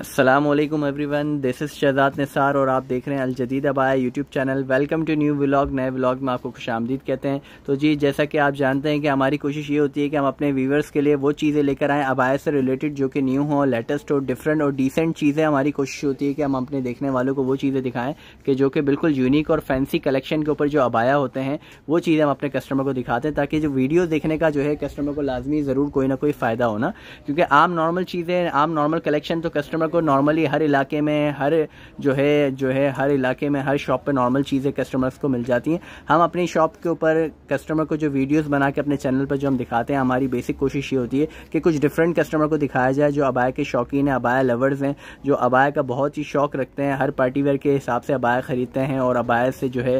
Aslam everyone this is Shahzad Nisar और आप देख रहे हैं Aljadeed Abaya YouTube channel welcome to new vlog नए व्लॉग में आपको खुश आमदीद कहते हैं तो जी जैसा कि आप जानते हैं कि हमारी कोशिश ये होती है कि हम अपने व्यूवर्स के लिए वो चीज़ें लेकर आएँ अबाया से रिलेटेड जो कि न्यू हों लेटेस्ट और डिफरेंट और डिसेंट चीज़ें हमारी कोशिश होती है कि हम अपने देखने वालों को वो चीज़ें दिखाएँ कि जो कि बिल्कुल यूनिक और फैंसी कलेक्शन के ऊपर जो अबाया होते हैं वो चीज़ें हम अपने कस्टमर को दिखाते हैं ताकि जो वीडियो देखने का जो है कस्टमर को लाजमी ज़रूर कोई ना कोई फ़ायदा होना क्योंकि आम नॉर्मल चीज़ें आम नॉर्मल कलेक्शन तो कस्टमर कस्टमर को नॉर्मली हर इलाके में हर जो है जो है हर इलाके में हर शॉप पे नॉर्मल चीज़ें कस्टमर्स को मिल जाती हैं हम अपनी शॉप के ऊपर कस्टमर को जो वीडियोस बना के अपने चैनल पर जो हम दिखाते हैं हमारी बेसिक कोशिश ये होती है कि कुछ डिफरेंट कस्टमर को दिखाया जाए जो अबाया के शौकीन है अबाया लवर्स हैं जो अबाया का बहुत ही शौक रखते हैं हर पार्टी वेयर के हिसाब से अबाया ख़रीदते हैं और अबाया से जो है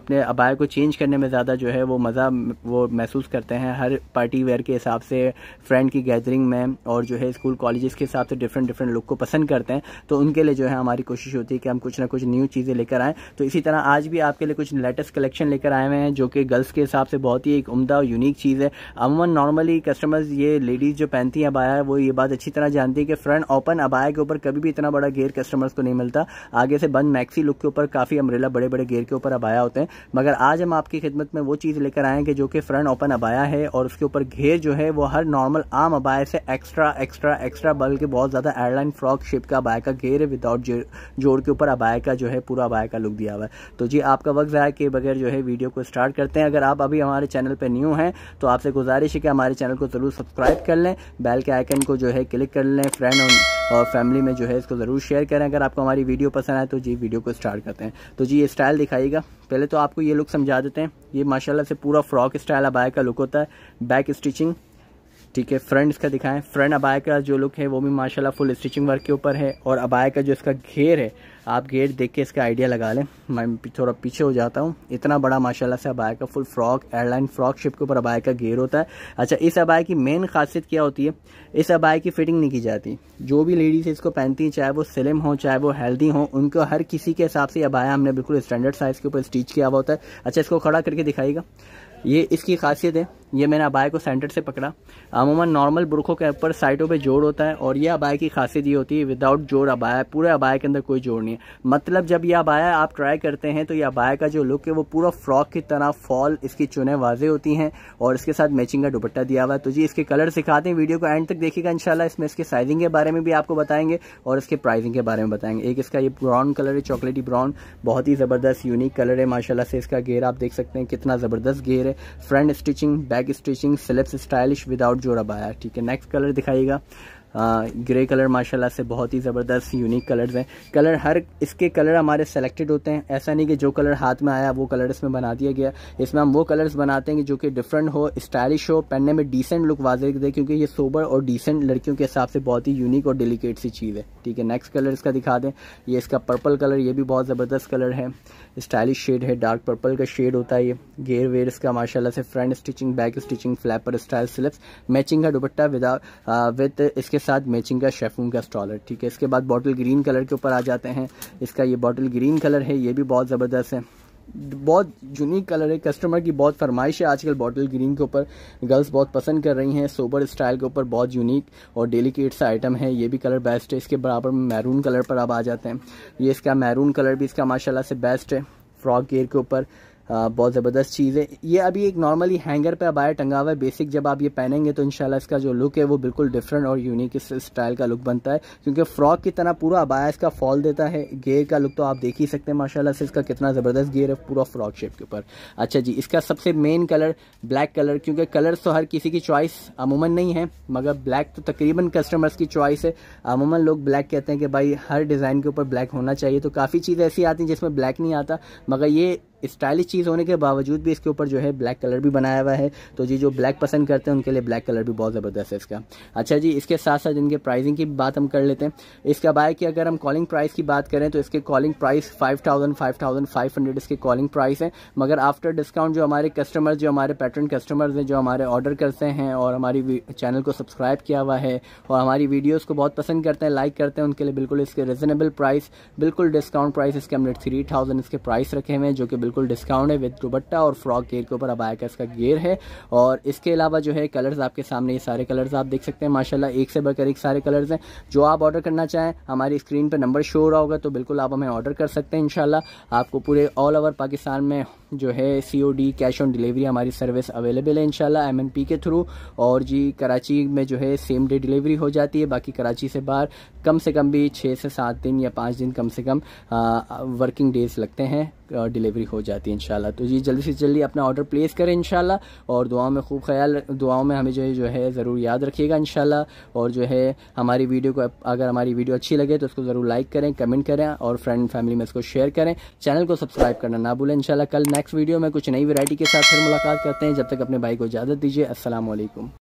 अपने अबाया को चेंज करने में ज़्यादा जो है वो मज़ा वो महसूस करते हैं हर पार्टी वेयर के हिसाब से फ्रेंड की गैदरिंग में और जो है स्कूल कॉलेज़ के हिसाब से डिफरेंट डिफरेंट लुक लोग को पसंद करते हैं तो उनके लिए जो है हमारी कोशिश होती है कि हम कुछ ना कुछ न्यू चीज़ें लेकर आएँ तो इसी तरह आज भी आपके लिए कुछ लेटेस्ट कलेक्शन लेकर आए हुए हैं जो कि गर्ल्स के हिसाब से बहुत ही एक उमदा और यूनिक चीज़ है अमूमन नॉर्मली कस्टमर्स ये लेडीज़ जो पहनती हैं अबाया वो ये बात अच्छी तरह जानती है कि फ्रंट ओपन अबाया के ऊपर कभी भी इतना बड़ा घेर कस्टमर्स को नहीं मिलता आगे से बंद मैक्सी लुक के ऊपर काफ़ी अमरेला बड़े बड़े घेर के ऊपर अबाया होते हैं मगर आज हम आपकी खिदमत में वो चीज़ लेकर आएँ कि जो कि फ्रंट ओपन अबाया है और उसके ऊपर घेर जो है वो हर नॉर्मल आम अबाया से एक्स्ट्रा एक्स्ट्रा एक्स्ट्रा बल्कि बहुत ज़्यादा एयरलाइन फ्रॉक शेप का अबाया का घेर है विदाउट जोड़ के ऊपर अबाया का जो है पूरा अबाया का लुक दिया हुआ है तो जी आपका वक्त ज़ाया के बगैर जो है वीडियो को स्टार्ट करते हैं अगर आप अभी हमारे चैनल पर न्यू हैं तो आपसे गुजारिश है कि हमारे चैनल को ज़रूर सब्सक्राइब कर लें बेल के आइकन को जो है क्लिक कर लें फ्रेंड और फैमिली में जो है इसको ज़रूर शेयर करें अगर आपको हमारी वीडियो पसंद आए तो जी वीडियो को स्टार्ट करते हैं तो जी ये स्टाइल दिखाइएगा पहले तो आपको ये लुक समझा देते हैं ये माशाल्लाह से पूरा फ्रॉक स्टाइल अबाया का लुक होता है बैक स्टिचिंग ठीक है फ्रंट इसका दिखाएं फ्रंट अबाय का जो लुक है वो भी माशाल्लाह फुल स्टिचिंग वर्क के ऊपर है और अबाय का जो इसका घेर है आप घेर देख के इसका आइडिया लगा लें मैं थोड़ा पीछे हो जाता हूँ इतना बड़ा माशाल्लाह से अबाय का full frock airline frock shape के ऊपर अबाय का घेर होता है अच्छा इस अबाय की मेन खासियत क्या होती है इस अबाय की फिटिंग नहीं की जाती जो भी लेडीज़ इसको पहनती हैं चाहे वो स्लिम हो चाहे वो हेल्दी हो उनको हर किसी के हिसाब से अबाया हमने बिल्कुल स्टैंडर्ड साइज़ के ऊपर स्टिच किया हुआ होता है अच्छा इसको खड़ा करके दिखाईगा ये इसकी खासियत है ये मैंने अबाय को सेंटर से पकड़ा अमूमन नॉर्मल बुरखों के ऊपर साइडों पे जोड़ होता है और ये अबाय की खासियत ये होती है विदाउट जोड़ अबाया पूरे अबाय के अंदर कोई जोड़ नहीं है मतलब जब यह अबाया आप ट्राई करते हैं तो यह अबाया का जो लुक है वो पूरा फ्रॉक की तरह फॉल इसकी चुने वाजे होती हैं और इसके साथ मैचिंग का दुपट्टा दिया हुआ है तो जी इसके कलर सिखाते हैं वीडियो को एंड तक देखिएगा इनशाला इसमें इसके साइजिंग के बारे में भी आपको बताएंगे और इसके प्राइसिंग के बारे में बताएंगे एक इसका ये ब्राउन कलर है चॉकलेटी ब्राउन बहुत ही ज़बरदस्त यूनिक कलर है माशाला से इसका गेयर आप देख सकते हैं कितना ज़बरदस्त गेयर है front stitching back back stitching slips stylish without बाया ठीक है नेक्स्ट कलर दिखाइएगा ग्रे कलर माशाल्लाह से बहुत ही ज़बरदस्त यूनिक कलर्स हैं कलर हर इसके कलर हमारे सेलेक्टेड होते हैं ऐसा नहीं कि जो कलर हाथ में आया वो कलर इसमें बना दिया गया इसमें हम वो कलर्स बनाते हैं जो कि डिफरेंट हो स्टाइलिश हो पहनने में डिसेंट लुक वाजे दे क्योंकि ये सोबर और डिसेंट लड़कियों के हिसाब से बहुत ही यूनिक और डेलीकेट सी चीज़ है ठीक है नेक्स्ट कलर इसका दिखा दें ये इसका पर्पल कलर ये भी बहुत ज़बरदस्त कलर है स्टाइलिश शेड है डार्क पर्पल का शेड होता है ये गेयर वेयर इसका माशाला से front stitching back stitching flapper style slips matching का दुपट्टा विदाउट विथ इसके साथ मैचिंग का शेफून का स्टॉलर ठीक है इसके बाद बॉटल ग्रीन कलर के ऊपर आ जाते हैं इसका ये बॉटल ग्रीन कलर है ये भी बहुत ज़बरदस्त है बहुत यूनिक कलर है कस्टमर की बहुत फरमाइश है आजकल बॉटल ग्रीन के ऊपर गर्ल्स बहुत पसंद कर रही हैं सोबर स्टाइल के ऊपर बहुत यूनिक और डेलीकेट सा आइटम है ये भी कलर बेस्ट है इसके बराबर में मैरून कलर पर अब आ जाते हैं ये इसका मैरून कलर भी इसका माशाल्लाह से बेस्ट है फ्रॉक गेयर के ऊपर बहुत ज़बरदस्त चीज़ है ये अभी एक नॉर्मली हैंगर पे अबाया टंगा हुआ है बेसिक जब आप ये पहनेंगे तो इंशाल्लाह इसका जो लुक है वो बिल्कुल डिफरेंट और यूनिक इस स्टाइल का लुक बनता है क्योंकि फ्रॉक की तरह पूरा अबाया इसका फॉल देता है गेयर का लुक तो आप देख ही सकते हैं माशाला से इसका कितना ज़बरदस्त गेयर है पूरा फ्रॉक शेप के ऊपर अच्छा जी इसका सबसे मेन कलर ब्लैक कलर क्योंकि कलर्स तो हर किसी की चॉइस अमूमन नहीं है मगर ब्लैक तो तकरीबन कस्टमर्स की चॉइस है अमूमन लोग ब्लैक कहते हैं कि भाई हर डिज़ाइन के ऊपर ब्लैक होना चाहिए तो काफ़ी चीज़ ऐसी आती हैं जिसमें ब्लैक नहीं आता मगर ये स्टाइलिश चीज़ होने के बावजूद भी इसके ऊपर जो है ब्लैक कलर भी बनाया हुआ है तो जी जो ब्लैक पसंद करते हैं उनके लिए ब्लैक कलर भी बहुत ज़बरदस्त है इसका अच्छा जी इसके साथ साथ इनके प्राइसिंग की बात हम कर लेते हैं इसका बाय की अगर हम कॉलिंग प्राइस की बात करें तो इसके calling price five thousand five thousand five hundred इसके कॉलिंग प्राइस है मगर आफ्टर डिस्काउंट जो हमारे कस्टमर जो हमारे पैटर्न कस्टमर्स हैं जो हमारे ऑर्डर करते हैं और हमारी चैनल को सब्सक्राइब किया हुआ है और हमारी वीडियोज़ को बहुत पसंद करते हैं लाइक करते हैं उनके लिए बिल्कुल इसके रिजनेबल प्राइस बिल्कुल डिस्काउंट प्राइस इसके हमने थ्री थाउजेंड इसके प्राइस रखे हुए हैं जो कि बिल्कुल बिल्कुल डिस्काउंट है विद दुबट्टा और फ्रॉक गेयर के ऊपर अब आया इसका गेयर है और इसके अलावा जो है कलर्स आपके सामने ये सारे कलर्स आप देख सकते हैं माशाला एक से बढ़कर एक सारे कलर्स हैं जो आप ऑर्डर करना चाहें हमारी स्क्रीन पर नंबर शो हो रहा होगा तो बिल्कुल आप हमें ऑर्डर कर सकते हैं इन आपको पूरे ऑल ओवर पाकिस्तान में जो है C O D cash on delivery हमारी सर्विस अवेलेबल है एन पी के थ्रू और जी कराची में जो है सेम डे डिलीवरी हो जाती है बाकी कराची से बाहर कम से कम भी छः से सात दिन या पाँच दिन कम से कम आ, वर्किंग डेज लगते हैं डिलीवरी हो जाती है इनशाला तो जी जल्दी से जल्दी अपना ऑर्डर प्लेस करें इनशाला और दुआओं में खूब ख्याल दुआओं में हमें जो है जो है ज़रूर याद रखिएगा इंशाल्लाह और जो है हमारी वीडियो को अगर हमारी वीडियो अच्छी लगे तो उसको ज़रूर लाइक करें कमेंट करें और फ्रेंड फैमिली में इसको शेयर करें चैनल को सब्सक्राइब करना ना भूलें इनशाला कल नेक्स्ट वीडियो में कुछ नई वैरायटी के साथ फिर मुलाकात करते हैं जब तक अपने भाई को इजाज़त दीजिए असल